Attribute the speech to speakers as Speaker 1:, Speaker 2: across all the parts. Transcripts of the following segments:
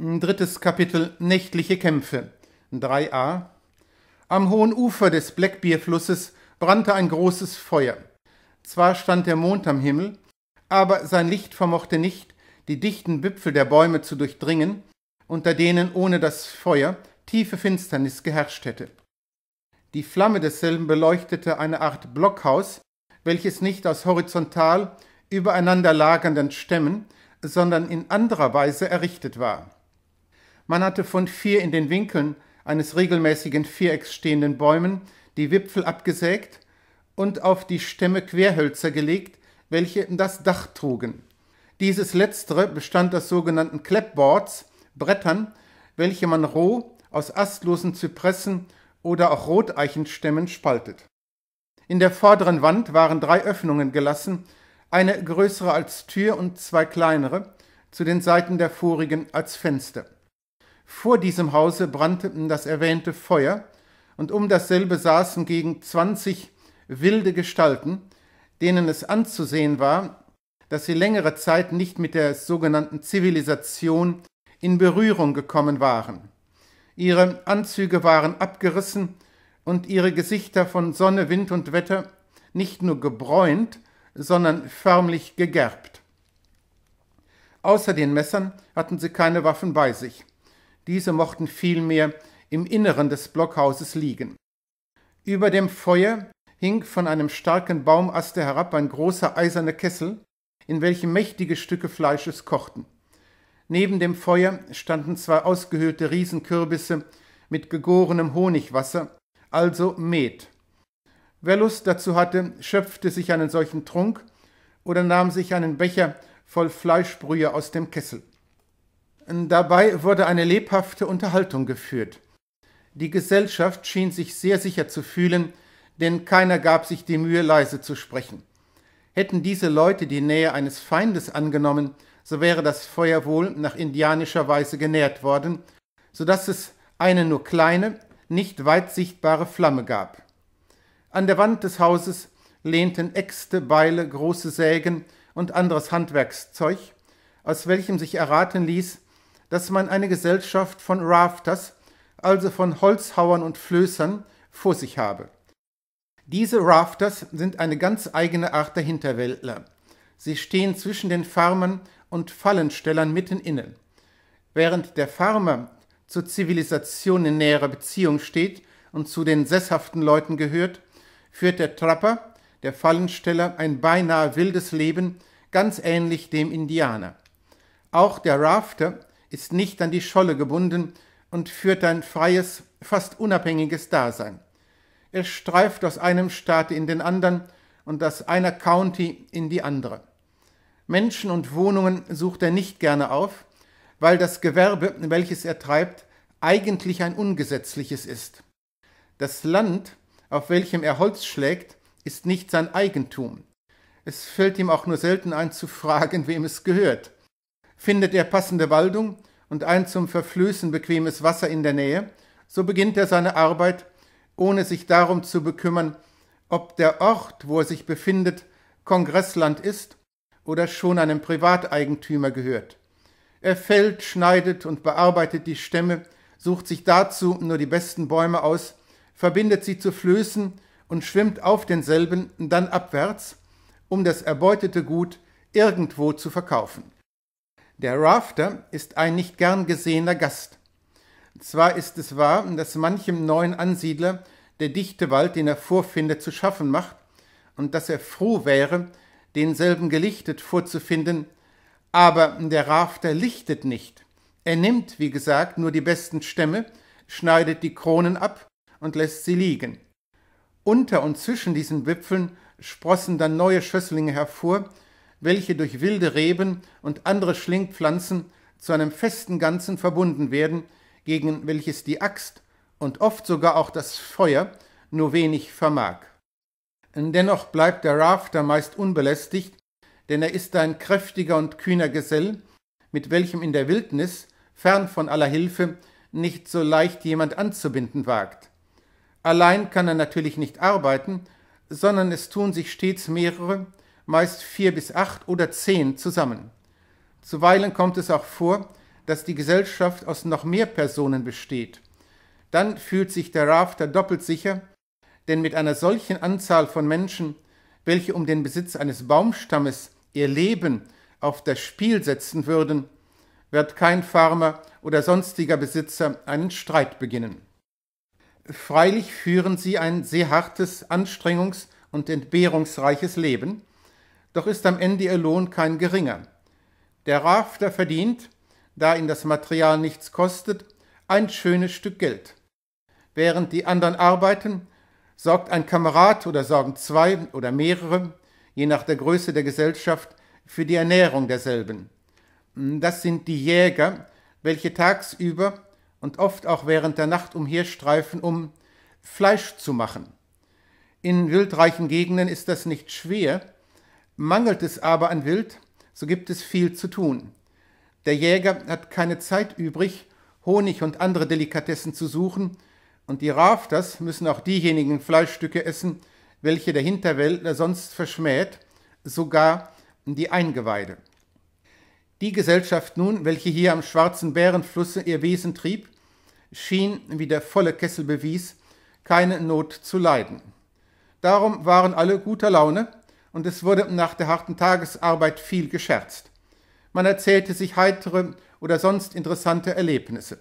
Speaker 1: Drittes Kapitel Nächtliche Kämpfe 3a Am hohen Ufer des Blackbeer-Flusses brannte ein großes Feuer. Zwar stand der Mond am Himmel, aber sein Licht vermochte nicht, die dichten Wipfel der Bäume zu durchdringen, unter denen ohne das Feuer tiefe Finsternis geherrscht hätte. Die Flamme desselben beleuchtete eine Art Blockhaus, welches nicht aus horizontal übereinander lagernden Stämmen, sondern in anderer Weise errichtet war. Man hatte von vier in den Winkeln eines regelmäßigen Vierecks stehenden Bäumen die Wipfel abgesägt und auf die Stämme Querhölzer gelegt, welche das Dach trugen. Dieses letztere bestand aus sogenannten Clapboards, Brettern, welche man roh aus astlosen Zypressen oder auch Roteichenstämmen spaltet. In der vorderen Wand waren drei Öffnungen gelassen, eine größere als Tür und zwei kleinere, zu den Seiten der vorigen als Fenster. Vor diesem Hause brannte das erwähnte Feuer, und um dasselbe saßen gegen zwanzig wilde Gestalten, denen es anzusehen war, dass sie längere Zeit nicht mit der sogenannten Zivilisation in Berührung gekommen waren. Ihre Anzüge waren abgerissen und ihre Gesichter von Sonne, Wind und Wetter nicht nur gebräunt, sondern förmlich gegerbt. Außer den Messern hatten sie keine Waffen bei sich. Diese mochten vielmehr im Inneren des Blockhauses liegen. Über dem Feuer hing von einem starken Baumaste herab ein großer eiserner Kessel, in welchem mächtige Stücke Fleisches kochten. Neben dem Feuer standen zwei ausgehöhlte Riesenkürbisse mit gegorenem Honigwasser, also Met. Wer Lust dazu hatte, schöpfte sich einen solchen Trunk oder nahm sich einen Becher voll Fleischbrühe aus dem Kessel. Dabei wurde eine lebhafte Unterhaltung geführt. Die Gesellschaft schien sich sehr sicher zu fühlen, denn keiner gab sich die Mühe, leise zu sprechen. Hätten diese Leute die Nähe eines Feindes angenommen, so wäre das Feuer wohl nach indianischer Weise genährt worden, so dass es eine nur kleine, nicht weit sichtbare Flamme gab. An der Wand des Hauses lehnten Äxte, Beile, große Sägen und anderes Handwerkszeug, aus welchem sich erraten ließ, dass man eine Gesellschaft von Rafters, also von Holzhauern und Flößern, vor sich habe. Diese Rafters sind eine ganz eigene Art der Hinterwäldler. Sie stehen zwischen den Farmern und Fallenstellern mitten inne. Während der Farmer zur Zivilisation in näherer Beziehung steht und zu den sesshaften Leuten gehört, führt der Trapper, der Fallensteller, ein beinahe wildes Leben, ganz ähnlich dem Indianer. Auch der Rafter ist nicht an die Scholle gebunden und führt ein freies, fast unabhängiges Dasein. Er streift aus einem Staat in den anderen und aus einer County in die andere. Menschen und Wohnungen sucht er nicht gerne auf, weil das Gewerbe, welches er treibt, eigentlich ein ungesetzliches ist. Das Land, auf welchem er Holz schlägt, ist nicht sein Eigentum. Es fällt ihm auch nur selten ein zu fragen, wem es gehört. Findet er passende Waldung und ein zum Verflößen bequemes Wasser in der Nähe, so beginnt er seine Arbeit, ohne sich darum zu bekümmern, ob der Ort, wo er sich befindet, Kongressland ist oder schon einem Privateigentümer gehört. Er fällt, schneidet und bearbeitet die Stämme, sucht sich dazu nur die besten Bäume aus, verbindet sie zu Flößen und schwimmt auf denselben dann abwärts, um das erbeutete Gut irgendwo zu verkaufen. Der Rafter ist ein nicht gern gesehener Gast. Zwar ist es wahr, dass manchem neuen Ansiedler der dichte Wald, den er vorfindet, zu schaffen macht und dass er froh wäre, denselben gelichtet vorzufinden, aber der Rafter lichtet nicht. Er nimmt, wie gesagt, nur die besten Stämme, schneidet die Kronen ab und lässt sie liegen. Unter und zwischen diesen Wipfeln sprossen dann neue Schösslinge hervor, welche durch wilde Reben und andere Schlingpflanzen zu einem festen Ganzen verbunden werden, gegen welches die Axt und oft sogar auch das Feuer nur wenig vermag. Dennoch bleibt der Rafter meist unbelästigt, denn er ist ein kräftiger und kühner Gesell, mit welchem in der Wildnis, fern von aller Hilfe, nicht so leicht jemand anzubinden wagt. Allein kann er natürlich nicht arbeiten, sondern es tun sich stets mehrere, meist vier bis acht oder zehn zusammen. Zuweilen kommt es auch vor, dass die Gesellschaft aus noch mehr Personen besteht. Dann fühlt sich der Rafter doppelt sicher, denn mit einer solchen Anzahl von Menschen, welche um den Besitz eines Baumstammes ihr Leben auf das Spiel setzen würden, wird kein Farmer oder sonstiger Besitzer einen Streit beginnen. Freilich führen sie ein sehr hartes, anstrengungs- und entbehrungsreiches Leben, doch ist am Ende ihr Lohn kein geringer. Der Rafter verdient, da ihn das Material nichts kostet, ein schönes Stück Geld. Während die anderen arbeiten, sorgt ein Kamerad oder sorgen zwei oder mehrere, je nach der Größe der Gesellschaft, für die Ernährung derselben. Das sind die Jäger, welche tagsüber und oft auch während der Nacht umherstreifen, um Fleisch zu machen. In wildreichen Gegenden ist das nicht schwer, Mangelt es aber an Wild, so gibt es viel zu tun. Der Jäger hat keine Zeit übrig, Honig und andere Delikatessen zu suchen, und die Rafters müssen auch diejenigen Fleischstücke essen, welche der Hinterwäldler sonst verschmäht, sogar die Eingeweide. Die Gesellschaft nun, welche hier am schwarzen Bärenflusse ihr Wesen trieb, schien, wie der volle Kessel bewies, keine Not zu leiden. Darum waren alle guter Laune und es wurde nach der harten Tagesarbeit viel gescherzt. Man erzählte sich heitere oder sonst interessante Erlebnisse.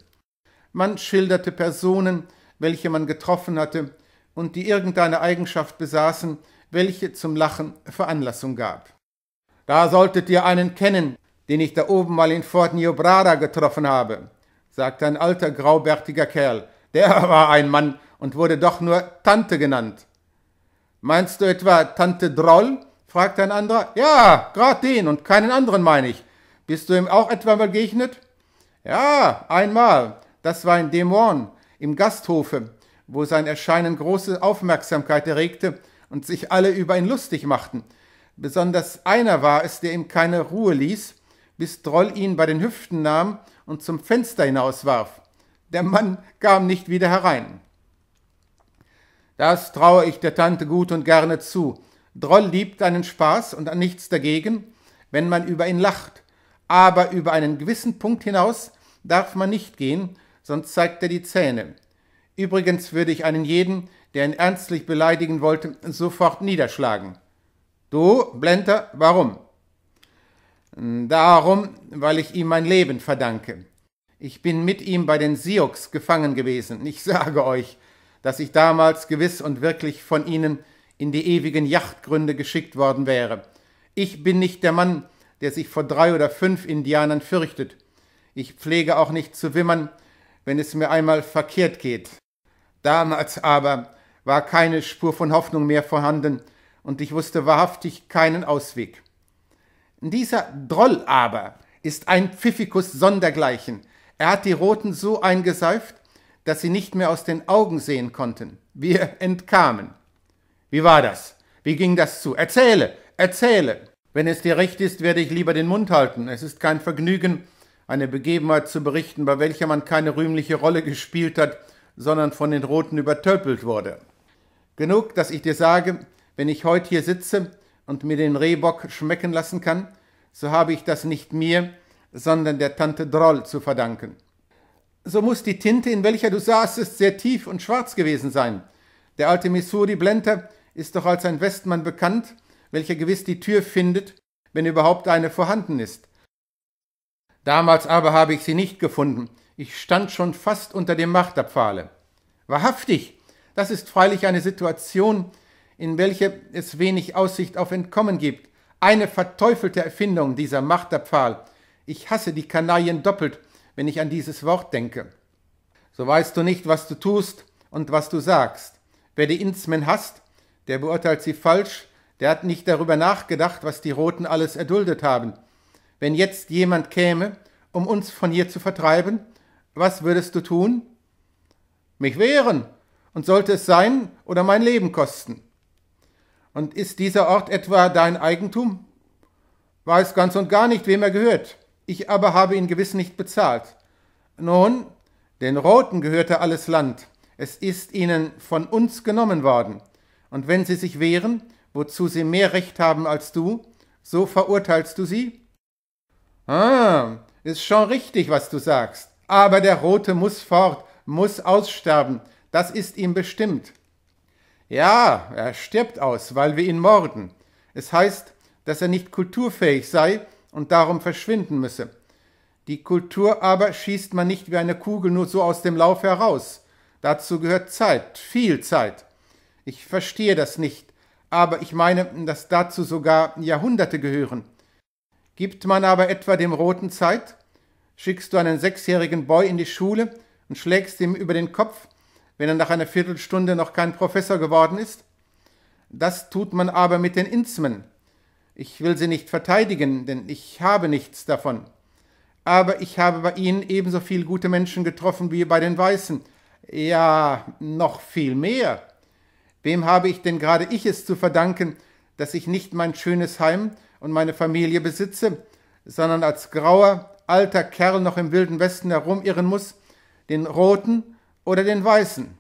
Speaker 1: Man schilderte Personen, welche man getroffen hatte und die irgendeine Eigenschaft besaßen, welche zum Lachen Veranlassung gab. Da solltet ihr einen kennen, den ich da oben mal in Fort Niobrara getroffen habe, sagte ein alter graubärtiger Kerl. Der war ein Mann und wurde doch nur Tante genannt. Meinst du etwa Tante Droll? fragte ein anderer. Ja, grad den und keinen anderen meine ich. Bist du ihm auch etwa begegnet? Ja, einmal. Das war in Dämon, im Gasthofe, wo sein Erscheinen große Aufmerksamkeit erregte und sich alle über ihn lustig machten. Besonders einer war es, der ihm keine Ruhe ließ, bis Droll ihn bei den Hüften nahm und zum Fenster hinauswarf. Der Mann kam nicht wieder herein. Das traue ich der Tante gut und gerne zu. Droll liebt einen Spaß und an nichts dagegen, wenn man über ihn lacht. Aber über einen gewissen Punkt hinaus darf man nicht gehen, sonst zeigt er die Zähne. Übrigens würde ich einen jeden, der ihn ernstlich beleidigen wollte, sofort niederschlagen. Du, Blenter, warum? Darum, weil ich ihm mein Leben verdanke. Ich bin mit ihm bei den Sioux gefangen gewesen. Ich sage euch, dass ich damals gewiss und wirklich von ihnen in die ewigen Yachtgründe geschickt worden wäre. Ich bin nicht der Mann, der sich vor drei oder fünf Indianern fürchtet. Ich pflege auch nicht zu wimmern, wenn es mir einmal verkehrt geht. Damals aber war keine Spur von Hoffnung mehr vorhanden, und ich wusste wahrhaftig keinen Ausweg. Dieser Droll aber ist ein Pfiffikus sondergleichen. Er hat die Roten so eingeseift, das sie nicht mehr aus den Augen sehen konnten. Wir entkamen. Wie war das? Wie ging das zu? Erzähle, erzähle. Wenn es dir recht ist, werde ich lieber den Mund halten. Es ist kein Vergnügen, eine Begebenheit zu berichten, bei welcher man keine rühmliche Rolle gespielt hat, sondern von den Roten übertölpelt wurde. Genug, dass ich dir sage, wenn ich heute hier sitze und mir den Rehbock schmecken lassen kann, so habe ich das nicht mir, sondern der Tante Droll zu verdanken so muss die Tinte, in welcher du saßest, sehr tief und schwarz gewesen sein. Der alte missouri Blender ist doch als ein Westmann bekannt, welcher gewiss die Tür findet, wenn überhaupt eine vorhanden ist. Damals aber habe ich sie nicht gefunden. Ich stand schon fast unter dem Marterpfahle. Wahrhaftig, das ist freilich eine Situation, in welcher es wenig Aussicht auf Entkommen gibt. Eine verteufelte Erfindung, dieser Marterpfahl. Ich hasse die Kanaillen doppelt, wenn ich an dieses Wort denke. So weißt du nicht, was du tust und was du sagst. Wer die Insmen hasst, der beurteilt sie falsch, der hat nicht darüber nachgedacht, was die Roten alles erduldet haben. Wenn jetzt jemand käme, um uns von hier zu vertreiben, was würdest du tun? Mich wehren, und sollte es sein oder mein Leben kosten. Und ist dieser Ort etwa dein Eigentum? Weiß ganz und gar nicht, wem er gehört ich aber habe ihn gewiss nicht bezahlt. Nun, den Roten gehörte alles Land, es ist ihnen von uns genommen worden. Und wenn sie sich wehren, wozu sie mehr Recht haben als du, so verurteilst du sie? Ah, ist schon richtig, was du sagst. Aber der Rote muss fort, muss aussterben, das ist ihm bestimmt. Ja, er stirbt aus, weil wir ihn morden. Es heißt, dass er nicht kulturfähig sei und darum verschwinden müsse. Die Kultur aber schießt man nicht wie eine Kugel nur so aus dem Lauf heraus. Dazu gehört Zeit, viel Zeit. Ich verstehe das nicht, aber ich meine, dass dazu sogar Jahrhunderte gehören. Gibt man aber etwa dem Roten Zeit? Schickst du einen sechsjährigen Boy in die Schule und schlägst ihm über den Kopf, wenn er nach einer Viertelstunde noch kein Professor geworden ist? Das tut man aber mit den Inzmen. Ich will sie nicht verteidigen, denn ich habe nichts davon. Aber ich habe bei ihnen ebenso viele gute Menschen getroffen wie bei den Weißen. Ja, noch viel mehr. Wem habe ich denn gerade ich es zu verdanken, dass ich nicht mein schönes Heim und meine Familie besitze, sondern als grauer, alter Kerl noch im wilden Westen herumirren muss, den Roten oder den Weißen?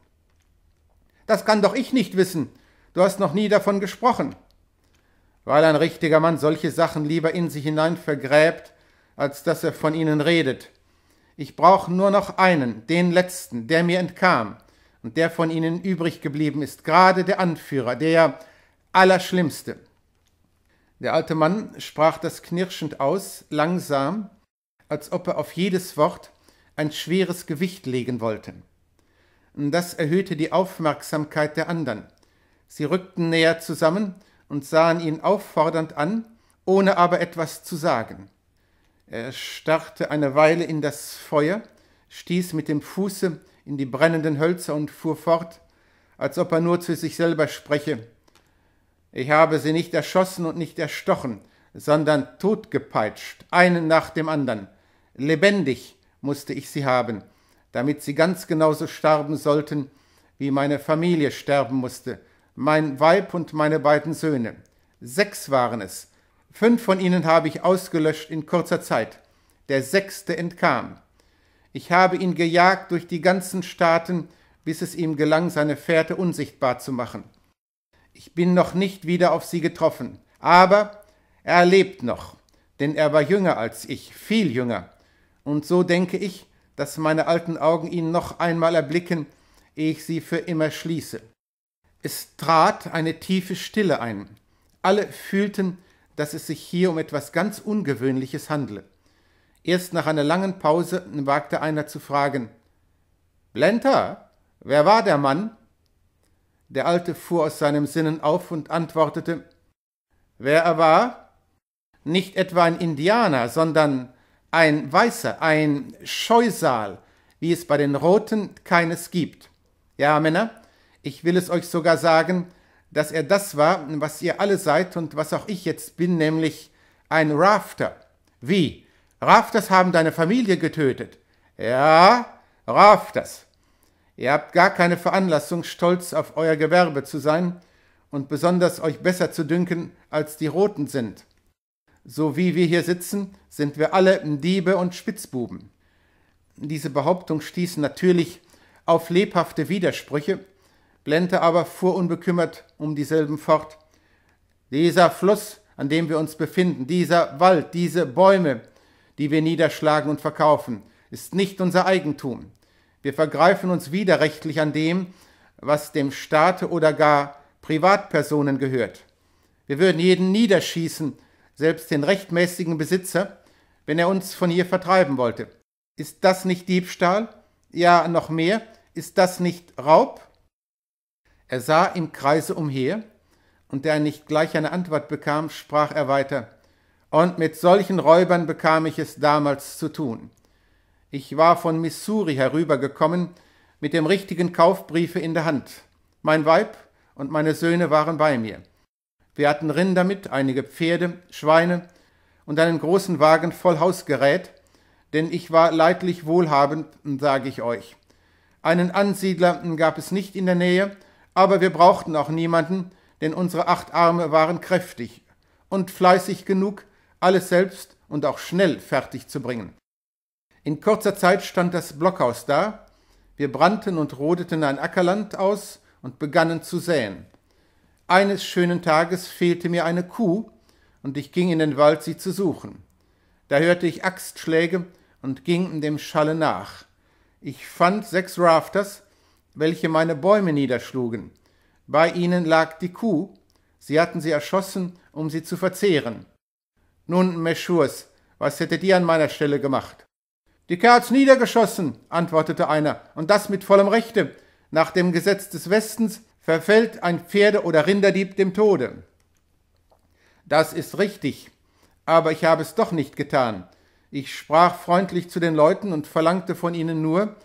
Speaker 1: Das kann doch ich nicht wissen. Du hast noch nie davon gesprochen weil ein richtiger Mann solche Sachen lieber in sich hinein vergräbt, als dass er von ihnen redet. Ich brauche nur noch einen, den letzten, der mir entkam und der von ihnen übrig geblieben ist, gerade der Anführer, der Allerschlimmste. Der alte Mann sprach das knirschend aus, langsam, als ob er auf jedes Wort ein schweres Gewicht legen wollte. Das erhöhte die Aufmerksamkeit der anderen. Sie rückten näher zusammen und sahen ihn auffordernd an, ohne aber etwas zu sagen. Er starrte eine Weile in das Feuer, stieß mit dem Fuße in die brennenden Hölzer und fuhr fort, als ob er nur zu sich selber spreche. Ich habe sie nicht erschossen und nicht erstochen, sondern totgepeitscht, einen nach dem anderen. Lebendig musste ich sie haben, damit sie ganz genauso starben sollten, wie meine Familie sterben musste, mein Weib und meine beiden Söhne. Sechs waren es. Fünf von ihnen habe ich ausgelöscht in kurzer Zeit. Der sechste entkam. Ich habe ihn gejagt durch die ganzen Staaten, bis es ihm gelang, seine Fährte unsichtbar zu machen. Ich bin noch nicht wieder auf sie getroffen, aber er lebt noch, denn er war jünger als ich, viel jünger. Und so denke ich, dass meine alten Augen ihn noch einmal erblicken, ehe ich sie für immer schließe. Es trat eine tiefe Stille ein. Alle fühlten, dass es sich hier um etwas ganz Ungewöhnliches handle. Erst nach einer langen Pause wagte einer zu fragen Blenter, wer war der Mann? Der Alte fuhr aus seinem Sinnen auf und antwortete Wer er war? Nicht etwa ein Indianer, sondern ein Weißer, ein Scheusal, wie es bei den Roten keines gibt. Ja, Männer, ich will es euch sogar sagen, dass er das war, was ihr alle seid und was auch ich jetzt bin, nämlich ein Rafter. Wie? Rafters haben deine Familie getötet. Ja, Rafters. Ihr habt gar keine Veranlassung, stolz auf euer Gewerbe zu sein und besonders euch besser zu dünken, als die Roten sind. So wie wir hier sitzen, sind wir alle Diebe und Spitzbuben. Diese Behauptung stieß natürlich auf lebhafte Widersprüche, Blente aber fuhr unbekümmert um dieselben fort. Dieser Fluss, an dem wir uns befinden, dieser Wald, diese Bäume, die wir niederschlagen und verkaufen, ist nicht unser Eigentum. Wir vergreifen uns widerrechtlich an dem, was dem Staat oder gar Privatpersonen gehört. Wir würden jeden niederschießen, selbst den rechtmäßigen Besitzer, wenn er uns von hier vertreiben wollte. Ist das nicht Diebstahl? Ja, noch mehr. Ist das nicht Raub? Er sah im Kreise umher, und da er nicht gleich eine Antwort bekam, sprach er weiter, und mit solchen Räubern bekam ich es damals zu tun. Ich war von Missouri herübergekommen, mit dem richtigen Kaufbriefe in der Hand. Mein Weib und meine Söhne waren bei mir. Wir hatten Rinder mit, einige Pferde, Schweine und einen großen Wagen voll Hausgerät, denn ich war leidlich wohlhabend, sage ich euch. Einen Ansiedler gab es nicht in der Nähe, aber wir brauchten auch niemanden, denn unsere acht Arme waren kräftig und fleißig genug, alles selbst und auch schnell fertig zu bringen. In kurzer Zeit stand das Blockhaus da, wir brannten und rodeten ein Ackerland aus und begannen zu säen. Eines schönen Tages fehlte mir eine Kuh, und ich ging in den Wald, sie zu suchen. Da hörte ich Axtschläge und ging dem Schalle nach. Ich fand sechs Rafters, welche meine Bäume niederschlugen. Bei ihnen lag die Kuh, sie hatten sie erschossen, um sie zu verzehren. Nun, Meschurs, was hättet ihr an meiner Stelle gemacht? Die Kerl niedergeschossen, antwortete einer, und das mit vollem Rechte. Nach dem Gesetz des Westens verfällt ein Pferde- oder Rinderdieb dem Tode. Das ist richtig, aber ich habe es doch nicht getan. Ich sprach freundlich zu den Leuten und verlangte von ihnen nur,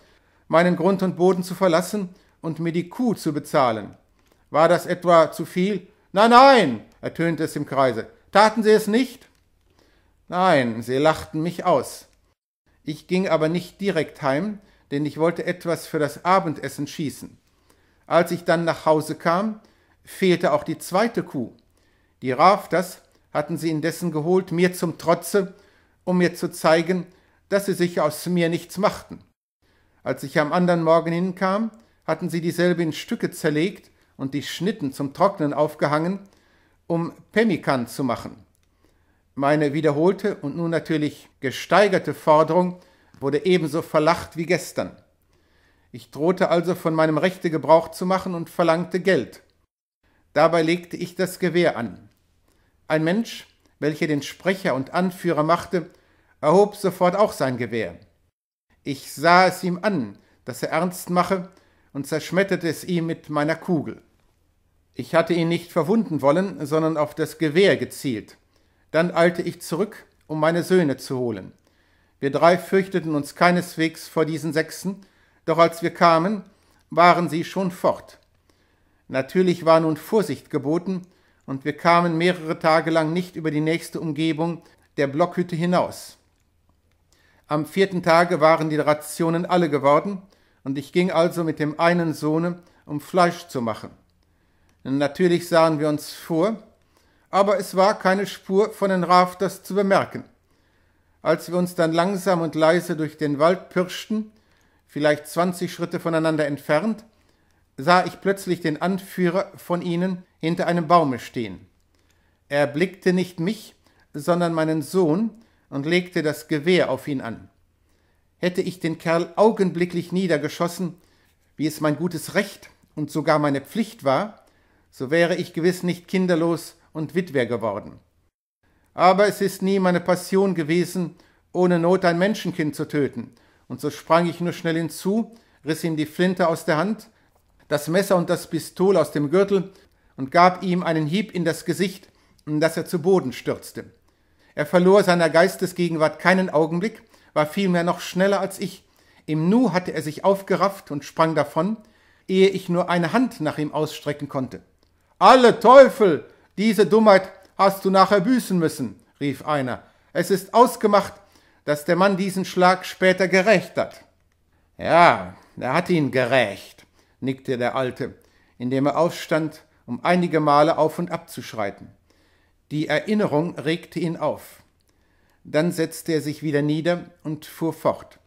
Speaker 1: meinen Grund und Boden zu verlassen und mir die Kuh zu bezahlen. War das etwa zu viel? Nein, nein, ertönte es im Kreise. Taten Sie es nicht? Nein, sie lachten mich aus. Ich ging aber nicht direkt heim, denn ich wollte etwas für das Abendessen schießen. Als ich dann nach Hause kam, fehlte auch die zweite Kuh. Die Rafters hatten sie indessen geholt, mir zum Trotze, um mir zu zeigen, dass sie sich aus mir nichts machten. Als ich am anderen Morgen hinkam, hatten sie dieselbe in Stücke zerlegt und die Schnitten zum Trocknen aufgehangen, um Pemmikan zu machen. Meine wiederholte und nun natürlich gesteigerte Forderung wurde ebenso verlacht wie gestern. Ich drohte also von meinem Rechte Gebrauch zu machen und verlangte Geld. Dabei legte ich das Gewehr an. Ein Mensch, welcher den Sprecher und Anführer machte, erhob sofort auch sein Gewehr. Ich sah es ihm an, dass er ernst mache, und zerschmetterte es ihm mit meiner Kugel. Ich hatte ihn nicht verwunden wollen, sondern auf das Gewehr gezielt. Dann eilte ich zurück, um meine Söhne zu holen. Wir drei fürchteten uns keineswegs vor diesen Sechsen, doch als wir kamen, waren sie schon fort. Natürlich war nun Vorsicht geboten, und wir kamen mehrere Tage lang nicht über die nächste Umgebung der Blockhütte hinaus. Am vierten Tage waren die Rationen alle geworden, und ich ging also mit dem einen Sohne, um Fleisch zu machen. Natürlich sahen wir uns vor, aber es war keine Spur von den Rafters zu bemerken. Als wir uns dann langsam und leise durch den Wald pirschten, vielleicht zwanzig Schritte voneinander entfernt, sah ich plötzlich den Anführer von ihnen hinter einem Baume stehen. Er blickte nicht mich, sondern meinen Sohn, und legte das Gewehr auf ihn an. Hätte ich den Kerl augenblicklich niedergeschossen, wie es mein gutes Recht und sogar meine Pflicht war, so wäre ich gewiss nicht kinderlos und Witwer geworden. Aber es ist nie meine Passion gewesen, ohne Not ein Menschenkind zu töten, und so sprang ich nur schnell hinzu, riss ihm die Flinte aus der Hand, das Messer und das Pistol aus dem Gürtel und gab ihm einen Hieb in das Gesicht, dass er zu Boden stürzte. Er verlor seiner Geistesgegenwart keinen Augenblick, war vielmehr noch schneller als ich. Im Nu hatte er sich aufgerafft und sprang davon, ehe ich nur eine Hand nach ihm ausstrecken konnte. Alle Teufel! Diese Dummheit hast du nachher büßen müssen, rief einer. Es ist ausgemacht, dass der Mann diesen Schlag später gerächt hat. Ja, er hat ihn gerächt, nickte der Alte, indem er aufstand, um einige Male auf und ab zu schreiten. Die Erinnerung regte ihn auf. Dann setzte er sich wieder nieder und fuhr fort.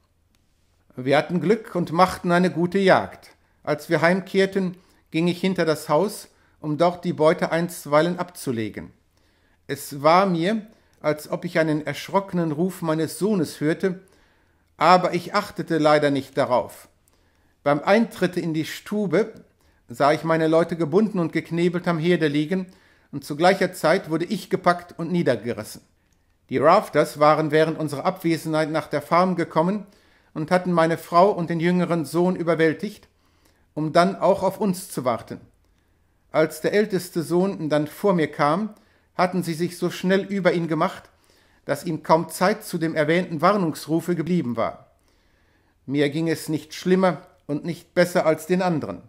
Speaker 1: Wir hatten Glück und machten eine gute Jagd. Als wir heimkehrten, ging ich hinter das Haus, um dort die Beute einstweilen abzulegen. Es war mir, als ob ich einen erschrockenen Ruf meines Sohnes hörte, aber ich achtete leider nicht darauf. Beim Eintritte in die Stube sah ich meine Leute gebunden und geknebelt am Herde liegen und zu gleicher Zeit wurde ich gepackt und niedergerissen. Die Rafters waren während unserer Abwesenheit nach der Farm gekommen und hatten meine Frau und den jüngeren Sohn überwältigt, um dann auch auf uns zu warten. Als der älteste Sohn dann vor mir kam, hatten sie sich so schnell über ihn gemacht, dass ihm kaum Zeit zu dem erwähnten Warnungsrufe geblieben war. Mir ging es nicht schlimmer und nicht besser als den anderen.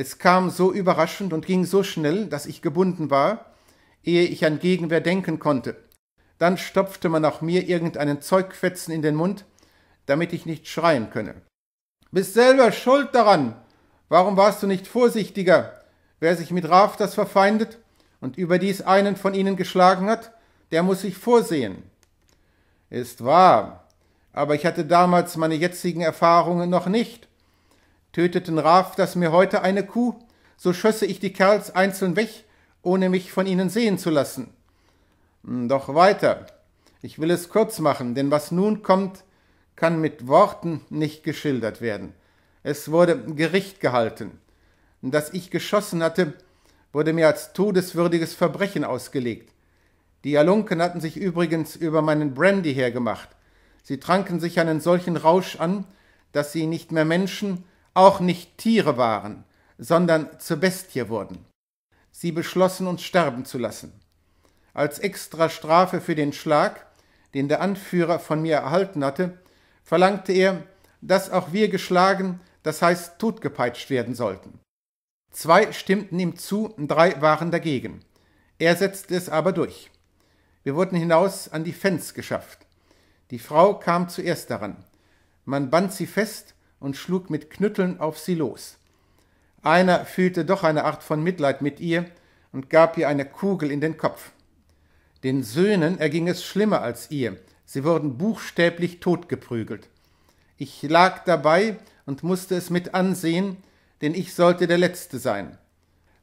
Speaker 1: Es kam so überraschend und ging so schnell, dass ich gebunden war, ehe ich an Gegenwehr denken konnte. Dann stopfte man auch mir irgendeinen Zeugfetzen in den Mund, damit ich nicht schreien könne. Bist selber schuld daran. Warum warst du nicht vorsichtiger? Wer sich mit Rafters verfeindet und überdies einen von ihnen geschlagen hat, der muss sich vorsehen. Ist wahr, aber ich hatte damals meine jetzigen Erfahrungen noch nicht Töteten Raf das mir heute eine Kuh, so schösse ich die Kerls einzeln weg, ohne mich von ihnen sehen zu lassen. Hm, doch weiter. Ich will es kurz machen, denn was nun kommt, kann mit Worten nicht geschildert werden. Es wurde Gericht gehalten. Dass ich geschossen hatte, wurde mir als todeswürdiges Verbrechen ausgelegt. Die Alunken hatten sich übrigens über meinen Brandy hergemacht. Sie tranken sich einen solchen Rausch an, dass sie nicht mehr Menschen, auch nicht Tiere waren, sondern zur Bestie wurden. Sie beschlossen, uns sterben zu lassen. Als extra Strafe für den Schlag, den der Anführer von mir erhalten hatte, verlangte er, dass auch wir geschlagen, das heißt totgepeitscht werden sollten. Zwei stimmten ihm zu, drei waren dagegen. Er setzte es aber durch. Wir wurden hinaus an die Fens geschafft. Die Frau kam zuerst daran. Man band sie fest und schlug mit Knütteln auf sie los. Einer fühlte doch eine Art von Mitleid mit ihr und gab ihr eine Kugel in den Kopf. Den Söhnen erging es schlimmer als ihr, sie wurden buchstäblich totgeprügelt. Ich lag dabei und musste es mit ansehen, denn ich sollte der Letzte sein.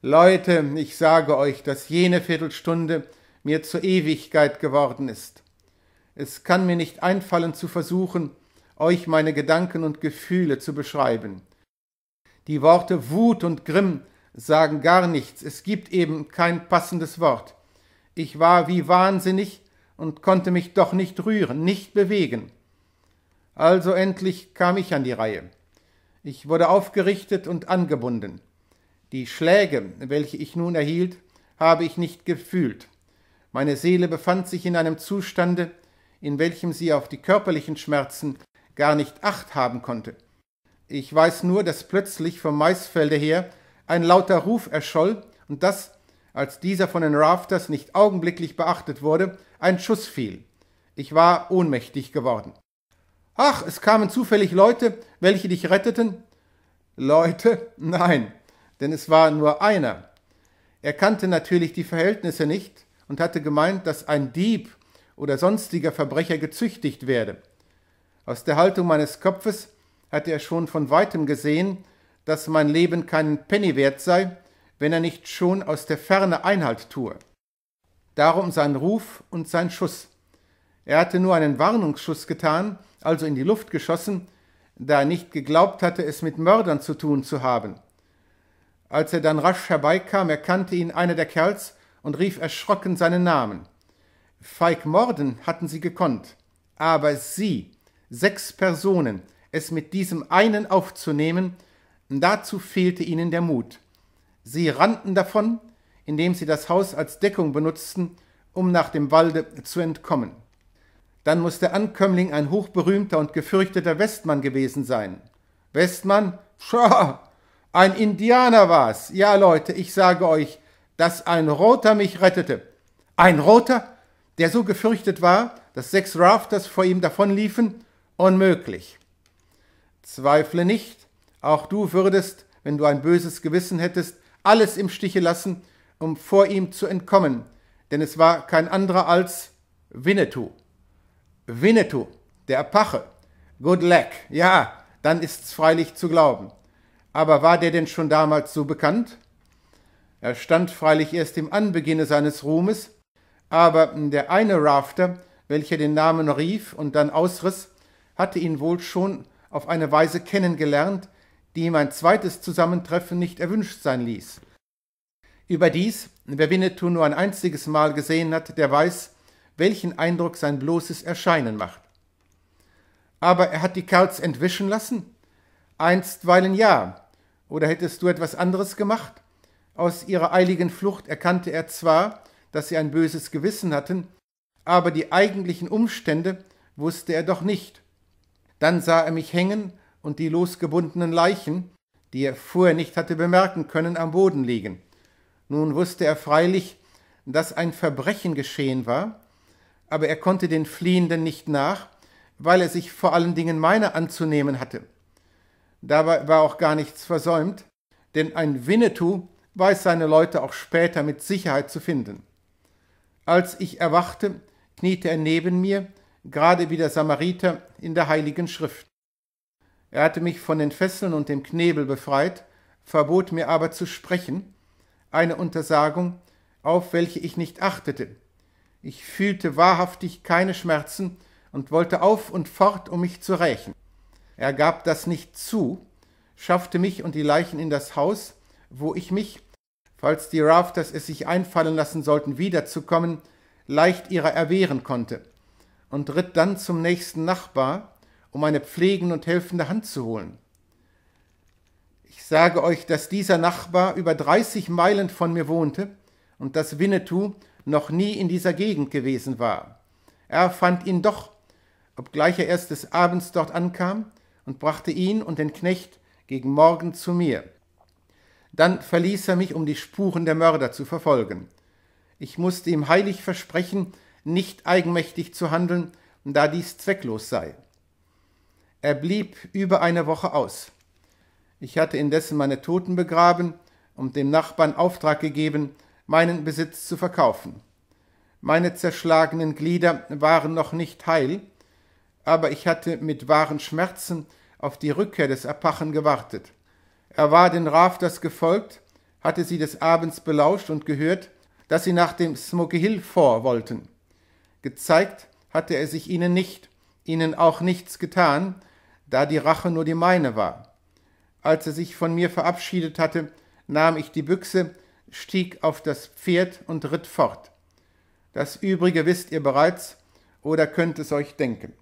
Speaker 1: Leute, ich sage euch, dass jene Viertelstunde mir zur Ewigkeit geworden ist. Es kann mir nicht einfallen zu versuchen, euch meine Gedanken und Gefühle zu beschreiben. Die Worte Wut und Grimm sagen gar nichts, es gibt eben kein passendes Wort. Ich war wie wahnsinnig und konnte mich doch nicht rühren, nicht bewegen. Also endlich kam ich an die Reihe. Ich wurde aufgerichtet und angebunden. Die Schläge, welche ich nun erhielt, habe ich nicht gefühlt. Meine Seele befand sich in einem Zustande, in welchem sie auf die körperlichen Schmerzen gar nicht acht haben konnte. Ich weiß nur, dass plötzlich vom Maisfelde her ein lauter Ruf erscholl und dass, als dieser von den Rafters nicht augenblicklich beachtet wurde, ein Schuss fiel. Ich war ohnmächtig geworden. Ach, es kamen zufällig Leute, welche dich retteten? Leute? Nein, denn es war nur einer. Er kannte natürlich die Verhältnisse nicht und hatte gemeint, dass ein Dieb oder sonstiger Verbrecher gezüchtigt werde. Aus der Haltung meines Kopfes hatte er schon von weitem gesehen, dass mein Leben keinen Penny wert sei, wenn er nicht schon aus der Ferne Einhalt tue. Darum sein Ruf und sein Schuss. Er hatte nur einen Warnungsschuss getan, also in die Luft geschossen, da er nicht geglaubt hatte, es mit Mördern zu tun zu haben. Als er dann rasch herbeikam, erkannte ihn einer der Kerls und rief erschrocken seinen Namen. Feig Morden hatten sie gekonnt, aber sie, sechs Personen, es mit diesem einen aufzunehmen, dazu fehlte ihnen der Mut. Sie rannten davon, indem sie das Haus als Deckung benutzten, um nach dem Walde zu entkommen. Dann muss der Ankömmling ein hochberühmter und gefürchteter Westmann gewesen sein. Westmann? Schau, ein Indianer war's. Ja, Leute, ich sage euch, dass ein Roter mich rettete. Ein Roter, der so gefürchtet war, dass sechs Rafters vor ihm davonliefen unmöglich. Zweifle nicht, auch du würdest, wenn du ein böses Gewissen hättest, alles im Stiche lassen, um vor ihm zu entkommen, denn es war kein anderer als Winnetou. Winnetou, der Apache. Good luck. Ja, dann ist's freilich zu glauben. Aber war der denn schon damals so bekannt? Er stand freilich erst im Anbeginne seines Ruhmes, aber der eine Rafter, welcher den Namen rief und dann ausriss, hatte ihn wohl schon auf eine Weise kennengelernt, die ihm ein zweites Zusammentreffen nicht erwünscht sein ließ. Überdies, wer Winnetou nur ein einziges Mal gesehen hat, der weiß, welchen Eindruck sein bloßes Erscheinen macht. Aber er hat die Kerls entwischen lassen? Einstweilen ja. Oder hättest du etwas anderes gemacht? Aus ihrer eiligen Flucht erkannte er zwar, dass sie ein böses Gewissen hatten, aber die eigentlichen Umstände wusste er doch nicht. Dann sah er mich hängen und die losgebundenen Leichen, die er vorher nicht hatte bemerken können, am Boden liegen. Nun wusste er freilich, dass ein Verbrechen geschehen war, aber er konnte den Fliehenden nicht nach, weil er sich vor allen Dingen meiner anzunehmen hatte. Dabei war auch gar nichts versäumt, denn ein Winnetou weiß seine Leute auch später mit Sicherheit zu finden. Als ich erwachte, kniete er neben mir gerade wie der Samariter in der Heiligen Schrift. Er hatte mich von den Fesseln und dem Knebel befreit, verbot mir aber zu sprechen, eine Untersagung, auf welche ich nicht achtete. Ich fühlte wahrhaftig keine Schmerzen und wollte auf und fort, um mich zu rächen. Er gab das nicht zu, schaffte mich und die Leichen in das Haus, wo ich mich, falls die Rafters es sich einfallen lassen sollten, wiederzukommen, leicht ihrer erwehren konnte und ritt dann zum nächsten Nachbar, um eine pflegende und helfende Hand zu holen. Ich sage euch, dass dieser Nachbar über 30 Meilen von mir wohnte und dass Winnetou noch nie in dieser Gegend gewesen war. Er fand ihn doch, obgleich er erst des Abends dort ankam, und brachte ihn und den Knecht gegen Morgen zu mir. Dann verließ er mich, um die Spuren der Mörder zu verfolgen. Ich musste ihm heilig versprechen, nicht eigenmächtig zu handeln, da dies zwecklos sei. Er blieb über eine Woche aus. Ich hatte indessen meine Toten begraben und dem Nachbarn Auftrag gegeben, meinen Besitz zu verkaufen. Meine zerschlagenen Glieder waren noch nicht heil, aber ich hatte mit wahren Schmerzen auf die Rückkehr des Apachen gewartet. Er war den Rafters gefolgt, hatte sie des Abends belauscht und gehört, dass sie nach dem Smoky Hill vor wollten. Gezeigt hatte er sich ihnen nicht, ihnen auch nichts getan, da die Rache nur die meine war. Als er sich von mir verabschiedet hatte, nahm ich die Büchse, stieg auf das Pferd und ritt fort. Das übrige wisst ihr bereits oder könnt es euch denken.